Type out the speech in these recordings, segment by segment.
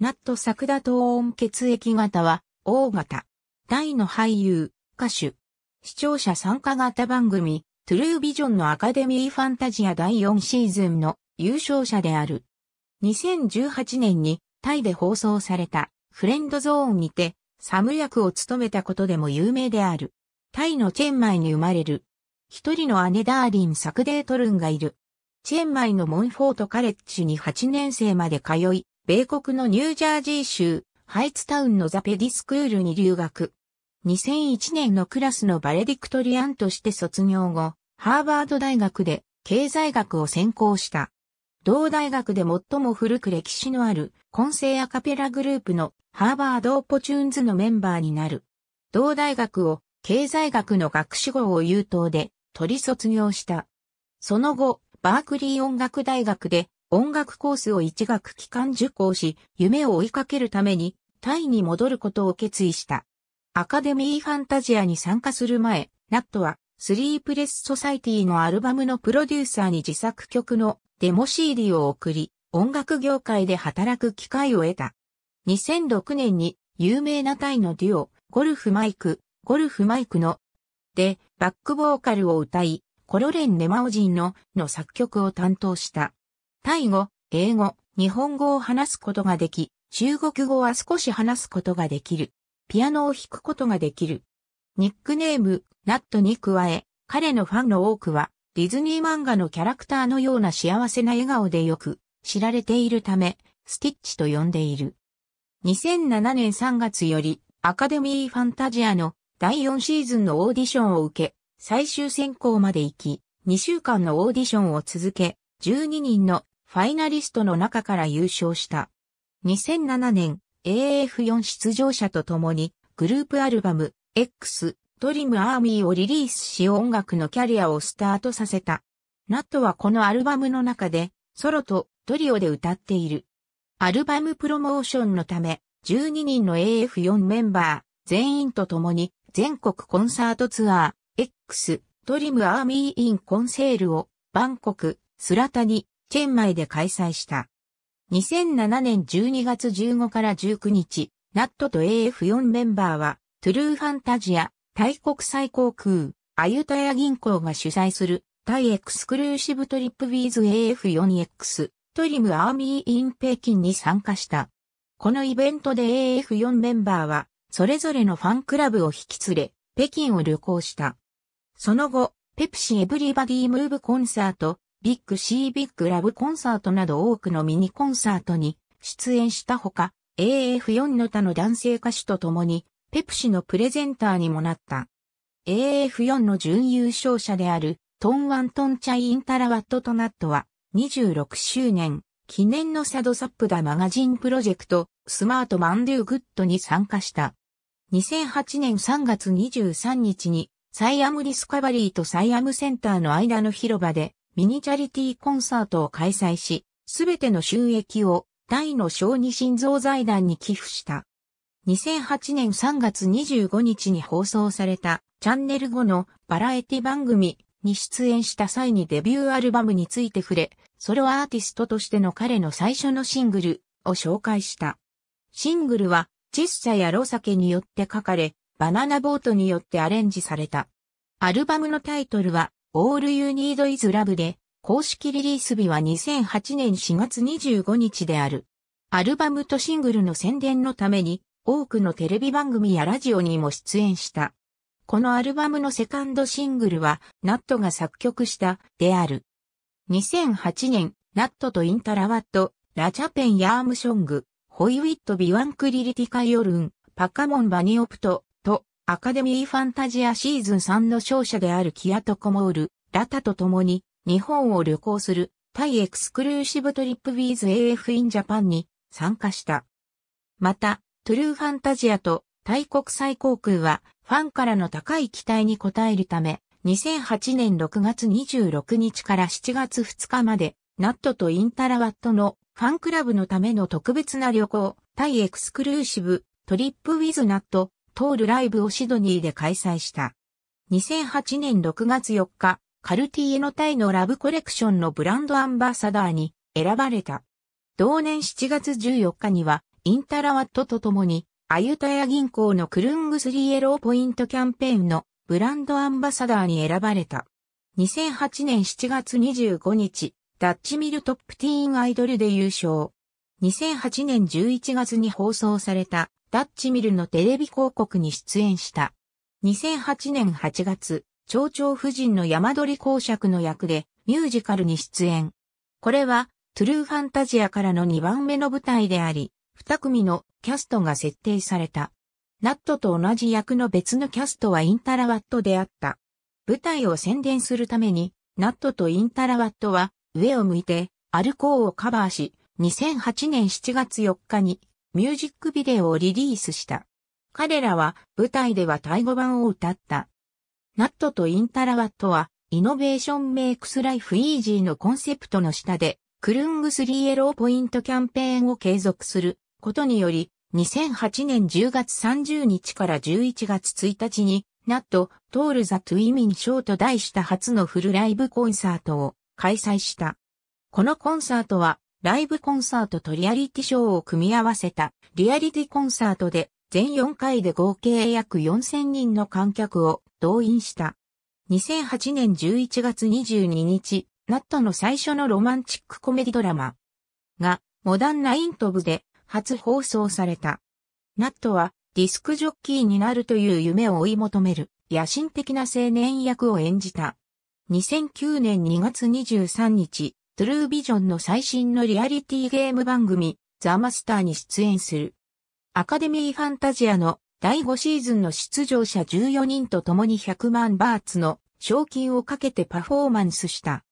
ナットサクダ・トーン血液型は、O 型。大の俳優、歌手。視聴者参加型番組、トゥルービジョンのアカデミーファンタジア第4シーズンの優勝者である。2018年にタイで放送されたフレンドゾーンにてサム役を務めたことでも有名である。タイのチェンマイに生まれる。一人の姉ダーリン・サクデートルンがいる。チェンマイのモンフォートカレッジに8年生まで通い、米国のニュージャージー州、ハイツタウンのザ・ペディスクールに留学。2001年のクラスのバレディクトリアンとして卒業後、ハーバード大学で経済学を専攻した。同大学で最も古く歴史のある混成アカペラグループのハーバード・オポチューンズのメンバーになる。同大学を経済学の学士号を優等で取り卒業した。その後、バークリー音楽大学で音楽コースを一学期間受講し、夢を追いかけるために、タイに戻ることを決意した。アカデミーファンタジアに参加する前、ナットは、スリープレスソサイティのアルバムのプロデューサーに自作曲のデモ CD を送り、音楽業界で働く機会を得た。2006年に有名なタイのデュオ、ゴルフマイク、ゴルフマイクの、で、バックボーカルを歌い、コロレン・ネマオジンの、の作曲を担当した。タイ語、英語、日本語を話すことができ、中国語は少し話すことができる。ピアノを弾くことができる。ニックネーム、ナットに加え、彼のファンの多くは、ディズニー漫画のキャラクターのような幸せな笑顔でよく知られているため、スティッチと呼んでいる。2007年3月より、アカデミーファンタジアの第4シーズンのオーディションを受け、最終選考まで行き、2週間のオーディションを続け、12人のファイナリストの中から優勝した。2007年、AF4 出場者と共に、グループアルバム、X、ドリムアーミーをリリースし音楽のキャリアをスタートさせた。ナットはこのアルバムの中で、ソロとトリオで歌っている。アルバムプロモーションのため、12人の AF4 メンバー、全員と共に、全国コンサートツアー、X、ドリムアーミーインコンセールを、バンコク、スラタニ、チェンマイで開催した。2007年12月15から19日、ナットと AF4 メンバーは、トゥルーファンタジア、タイ国際航空、アユタヤ銀行が主催する、タイエクスクルーシブトリップウィーズ AF4X、トリムアーミーイン北京に参加した。このイベントで AF4 メンバーは、それぞれのファンクラブを引き連れ、北京を旅行した。その後、ペプシエブリバディムーブコンサート、ビッグシービッグラブコンサートなど多くのミニコンサートに出演したほか、AF4 の他の男性歌手と共に、ペプシのプレゼンターにもなった。AF4 の準優勝者である、トンワントンチャインタラワットとナットは、26周年、記念のサドサップダマガジンプロジェクト、スマートマンデューグッドに参加した。2008年3月23日に、サイアムディスカバリーとサイアムセンターの間の広場で、ミニチャリティコンサートを開催し、すべての収益を大の小児心臓財団に寄付した。2008年3月25日に放送されたチャンネル5のバラエティ番組に出演した際にデビューアルバムについて触れ、ソロアーティストとしての彼の最初のシングルを紹介した。シングルは、チッャやロサケによって書かれ、バナナボートによってアレンジされた。アルバムのタイトルは、All You Need Is Love で、公式リリース日は2008年4月25日である。アルバムとシングルの宣伝のために、多くのテレビ番組やラジオにも出演した。このアルバムのセカンドシングルは、ナットが作曲した、である。2008年、ナットとインタラワット、ラチャペンヤームショング、ホイウィットビワンクリリティカヨルン、パカモンバニオプト、アカデミーファンタジアシーズン3の勝者であるキアとコモール、ラタと共に日本を旅行するタイエクスクルーシブトリップウィズ AF インジャパンに参加した。また、トゥルーファンタジアとタイ国際航空はファンからの高い期待に応えるため、2008年6月26日から7月2日まで、ナットとインタラワットのファンクラブのための特別な旅行、タイエクスクルーシブトリップウィズナットトールライブをシドニーで開催した。2008年6月4日、カルティエのタイのラブコレクションのブランドアンバサダーに選ばれた。同年7月14日には、インタラワットと共に、アユタヤ銀行のクルングスリーエローポイントキャンペーンのブランドアンバサダーに選ばれた。2008年7月25日、ダッチミルトップティーンアイドルで優勝。2008年11月に放送されたダッチミルのテレビ広告に出演した。2008年8月、蝶々夫人の山鳥公爵の役でミュージカルに出演。これは、トゥルーファンタジアからの2番目の舞台であり、2組のキャストが設定された。ナットと同じ役の別のキャストはインタラワットであった。舞台を宣伝するために、ナットとインタラワットは上を向いて、アルコーをカバーし、2008年7月4日にミュージックビデオをリリースした。彼らは舞台ではタイ語版を歌った。ナットとインタラワットは、イノベーションメイクスライフイージーのコンセプトの下で、クルングスリーエローポイントキャンペーンを継続することにより、2008年10月30日から11月1日に、ナット、トールザ・トゥ・イミン・ショーと題した初のフルライブコンサートを開催した。このコンサートはライブコンサートとリアリティショーを組み合わせたリアリティコンサートで全4回で合計約4000人の観客を動員した。2008年11月22日、ナットの最初のロマンチックコメディドラマがモダンナイントブで初放送された。ナットはディスクジョッキーになるという夢を追い求める野心的な青年役を演じた。2009年2月23日、トゥルービジョンの最新のリアリティゲーム番組、ザ・マスターに出演する。アカデミーファンタジアの第5シーズンの出場者14人と共に100万バーツの賞金をかけてパフォーマンスした。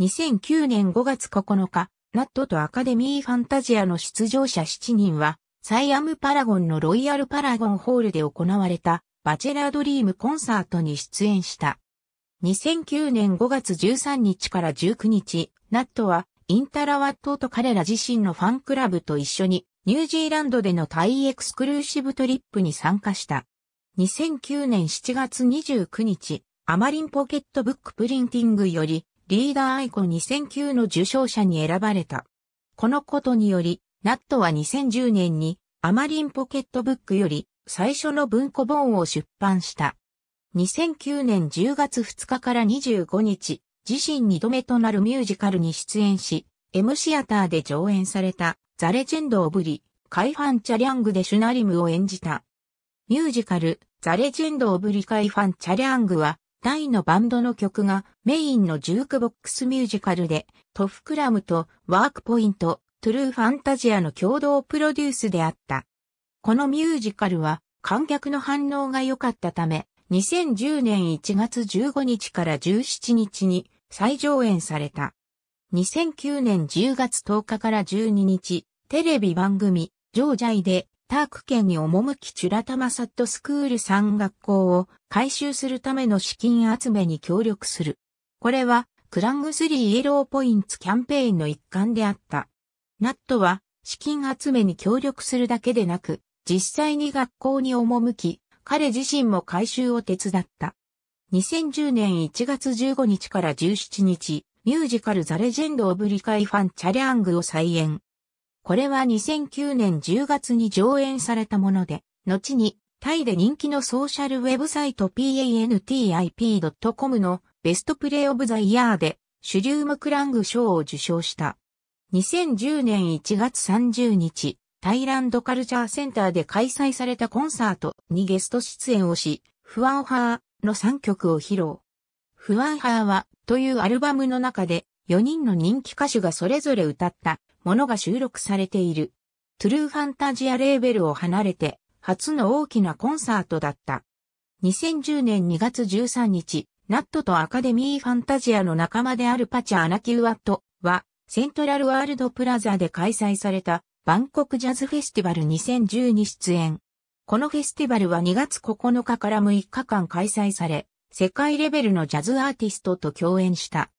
2009年5月9日、ナットとアカデミーファンタジアの出場者7人は、サイアムパラゴンのロイヤルパラゴンホールで行われたバチェラードリームコンサートに出演した。2009年5月13日から19日、ナットは、インタラワットと彼ら自身のファンクラブと一緒に、ニュージーランドでのタイエクスクルーシブトリップに参加した。2009年7月29日、アマリンポケットブックプリンティングより、リーダーアイコン2009の受賞者に選ばれた。このことにより、ナットは2010年に、アマリンポケットブックより、最初の文庫本を出版した。2009年10月2日から25日、自身2度目となるミュージカルに出演し、M シアターで上演されたザ・レジェンド・オブ・リ、カイファン・チャリャングでシュナリムを演じた。ミュージカル、ザ・レジェンド・オブ・リ・カイファン・チャリャングは、タイのバンドの曲がメインのジュークボックスミュージカルで、トフクラムとワークポイント、トゥルーファンタジアの共同プロデュースであった。このミュージカルは観客の反応が良かったため、2010年1月15日から17日に再上演された。2009年10月10日から12日、テレビ番組、ジョージャイで、ターク県に赴きチュラタマサットスクール3学校を改修するための資金集めに協力する。これは、クラングスリーイエローポインツキャンペーンの一環であった。ナットは、資金集めに協力するだけでなく、実際に学校に赴き、彼自身も改修を手伝った。2010年1月15日から17日、ミュージカルザレジェンド・オブ・リカイ・ファン・チャリャングを再演。これは2009年10月に上演されたもので、後にタイで人気のソーシャルウェブサイト pantip.com のベストプレイオブザイヤーでシュリューム・クラング賞を受賞した。2010年1月30日、タイランドカルチャーセンターで開催されたコンサートにゲスト出演をし、フアンハー、の3曲を披露。フワンハーはというアルバムの中で4人の人気歌手がそれぞれ歌ったものが収録されている。トゥルーファンタジアレーベルを離れて初の大きなコンサートだった。2010年2月13日、ナットとアカデミーファンタジアの仲間であるパチャ・アナキュワットは、セントラルワールドプラザで開催されたバンコクジャズフェスティバル2010に出演。このフェスティバルは2月9日から6日間開催され、世界レベルのジャズアーティストと共演した。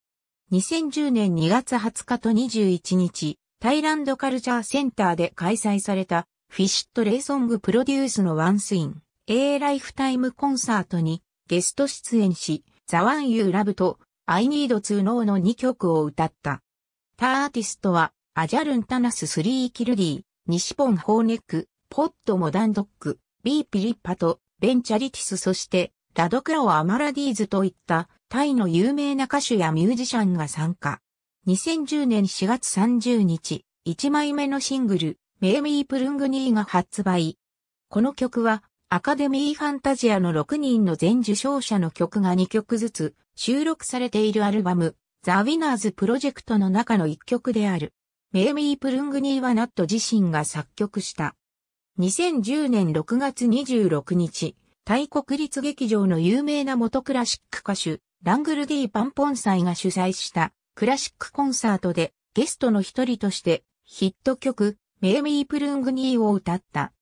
2010年2月20日と21日、タイランドカルチャーセンターで開催されたフィシットレイソングプロデュースのワンスイン A ライフタイムコンサートにゲスト出演し、ザワンユーラブとアイ・ニード・ツー・ノーの2曲を歌った。他アーティストは、アジャルン・タナス・スリー・キルディ、ニシポン・ホーネック、ポットモダンドック、ビーピリッパと、ベンチャリティスそして、ラドクラオ・アマラディーズといったタイの有名な歌手やミュージシャンが参加。2010年4月30日、1枚目のシングル、メイミープルングニーが発売。この曲は、アカデミーファンタジアの6人の全受賞者の曲が2曲ずつ収録されているアルバム、ザ・ウィナーズ・プロジェクトの中の1曲である。メイミー・プルングニーはナット自身が作曲した。2010年6月26日、タイ国立劇場の有名な元クラシック歌手、ラングルディ・パンポンサイが主催したクラシックコンサートでゲストの一人としてヒット曲、メイミープルングニーを歌った。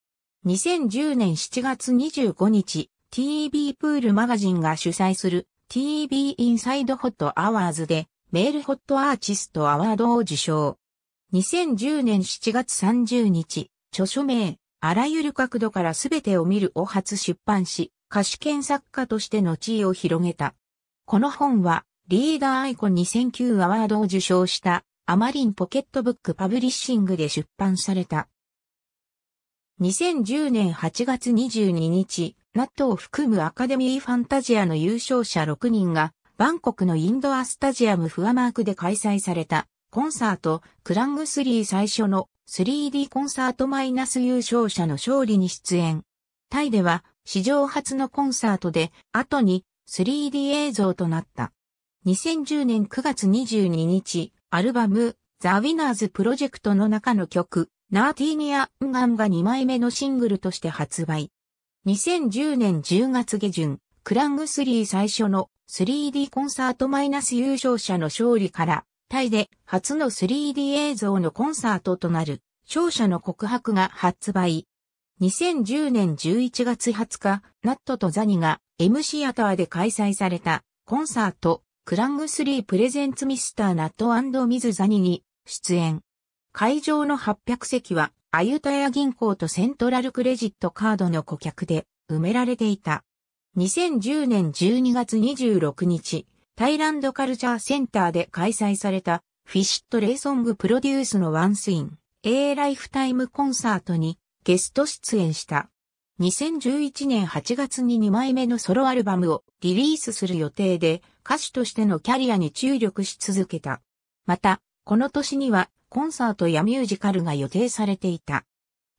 2010年7月25日、t b プールマガジンが主催する t b インサイドホットアワーズでメールホットアーティストアワードを受賞。2010年7月30日、著書名、あらゆる角度からすべてを見るを初出版し、歌手兼作家としての地位を広げた。この本は、リーダーアイコン2009アワードを受賞したアマリンポケットブックパブリッシングで出版された。2010年8月22日、ナットを含むアカデミーファンタジアの優勝者6人が、バンコクのインドアスタジアムフアマークで開催されたコンサート、クラングスリー最初の 3D コンサートマイナス優勝者の勝利に出演。タイでは史上初のコンサートで後に 3D 映像となった。2010年9月22日、アルバムザ・ウィナーズ・プロジェクトの中の曲ナーティーニア・ンガンが2枚目のシングルとして発売。2010年10月下旬、クラングスリー最初の 3D コンサートマイナス優勝者の勝利からタイで初の 3D 映像のコンサートとなる、勝者の告白が発売。2010年11月20日、ナットとザニが M シアターで開催されたコンサート、クラング3プレゼンツミスターナットミズザニに出演。会場の800席は、アユタヤ銀行とセントラルクレジットカードの顧客で埋められていた。2010年12月26日、タイランドカルチャーセンターで開催されたフィシットレイソングプロデュースのワンスイン A ライフタイムコンサートにゲスト出演した。2011年8月に2枚目のソロアルバムをリリースする予定で歌手としてのキャリアに注力し続けた。また、この年にはコンサートやミュージカルが予定されていた。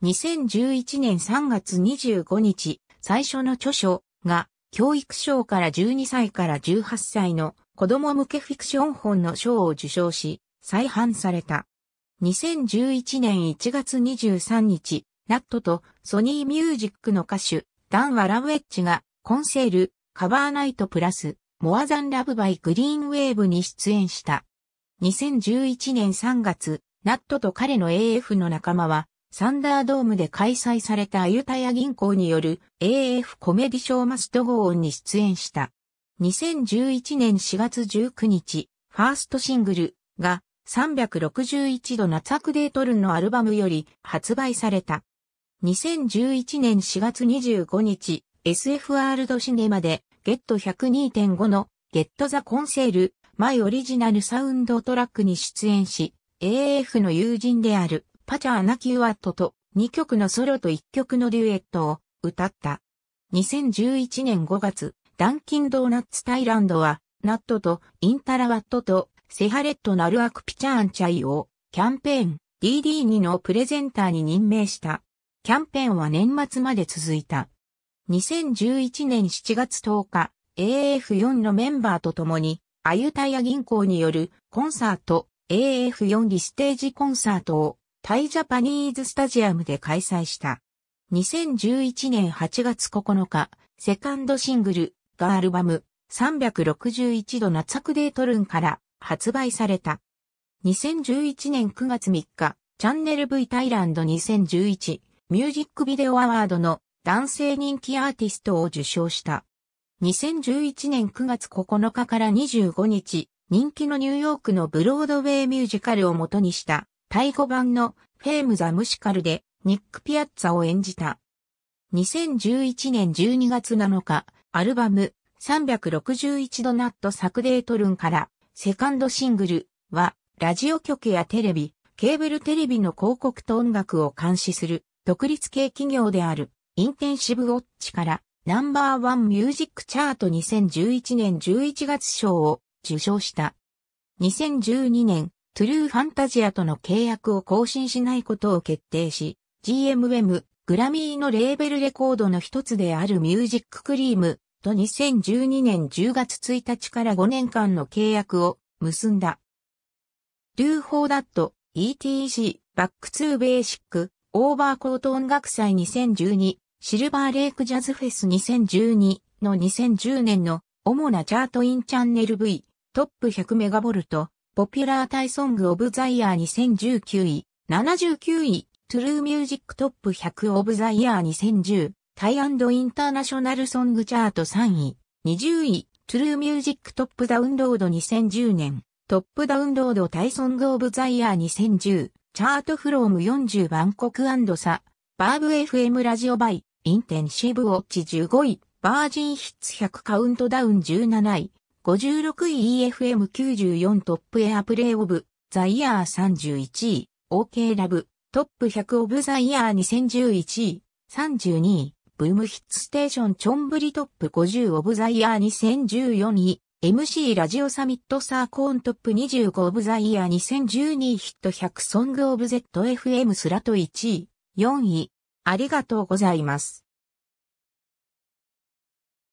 2011年3月25日、最初の著書が教育賞から12歳から18歳の子供向けフィクション本の賞を受賞し、再販された。2011年1月23日、ナットとソニーミュージックの歌手、ダン・ワラウェッジが、コンセール、カバーナイトプラス、モアザンラブバイグリーンウェーブに出演した。2011年3月、ナットと彼の AF の仲間は、サンダードームで開催されたアユタヤ銀行による AF コメディショーマストゴーンに出演した。2011年4月19日、ファーストシングルが361度夏クデートルンのアルバムより発売された。2011年4月25日、SFR ドシネマでゲット102.5のゲットザコンセールマイオリジナルサウンドトラックに出演し、AF の友人であるパチャーナキュワットと2曲のソロと1曲のデュエットを歌った。2011年5月、ダンキンドーナッツタイランドは、ナットとインタラワットとセハレットナルアクピチャーンチャイをキャンペーン DD2 のプレゼンターに任命した。キャンペーンは年末まで続いた。2011年7月10日、AF4 のメンバーと共に、アユタヤ銀行によるコンサート AF4 リステージコンサートをタイジャパニーズスタジアムで開催した。2011年8月9日、セカンドシングル、がアルバム、361度ナ作デートルンから発売された。2011年9月3日、チャンネル V タイランド2011ミュージックビデオアワードの男性人気アーティストを受賞した。2011年9月9日から25日、人気のニューヨークのブロードウェイミュージカルを元にしたタイ語版のフェーム・ザ・ムシカルでニック・ピアッツァを演じた。2011年12月7日、アルバム361度ナットサクデートルンからセカンドシングルはラジオ局やテレビ、ケーブルテレビの広告と音楽を監視する独立系企業であるインテンシブウォッチからナンバーワンミュージックチャート2011年11月賞を受賞した。2012年トゥルーファンタジアとの契約を更新しないことを決定し、GMM、グラミーのレーベルレコードの一つであるミュージッククリームと2012年10月1日から5年間の契約を結んだ。ルーーダット、ETC、バックツーベーシック、オーバーコート音楽祭2012、シルバーレイクジャズフェス2012の2010年の主なチャートインチャンネル V、トップ1 0 0ルト、ポピュラータイソングオブザイヤー2019位、79位、トゥルーミュージックトップ100オブザイヤー2010、タイインターナショナルソングチャート3位、20位、トゥルーミュージックトップダウンロード2010年、トップダウンロードタイソングオブザイヤー2010、チャートフローム40バンコクサ、バーブ FM ラジオバイ、インテンシブウォッチ15位、バージンヒッツ100カウントダウン17位、56位 EFM94 トップエアプレイオブ、ザイヤー31位、OK ラブ、トップ100オブザイヤー2011位、32位、ブームヒッツステーションチョンブリトップ50オブザイヤー2014位、MC ラジオサミットサーコーントップ25オブザイヤー2012ヒット100ソングオブ ZFM スラト1位、4位、ありがとうございます。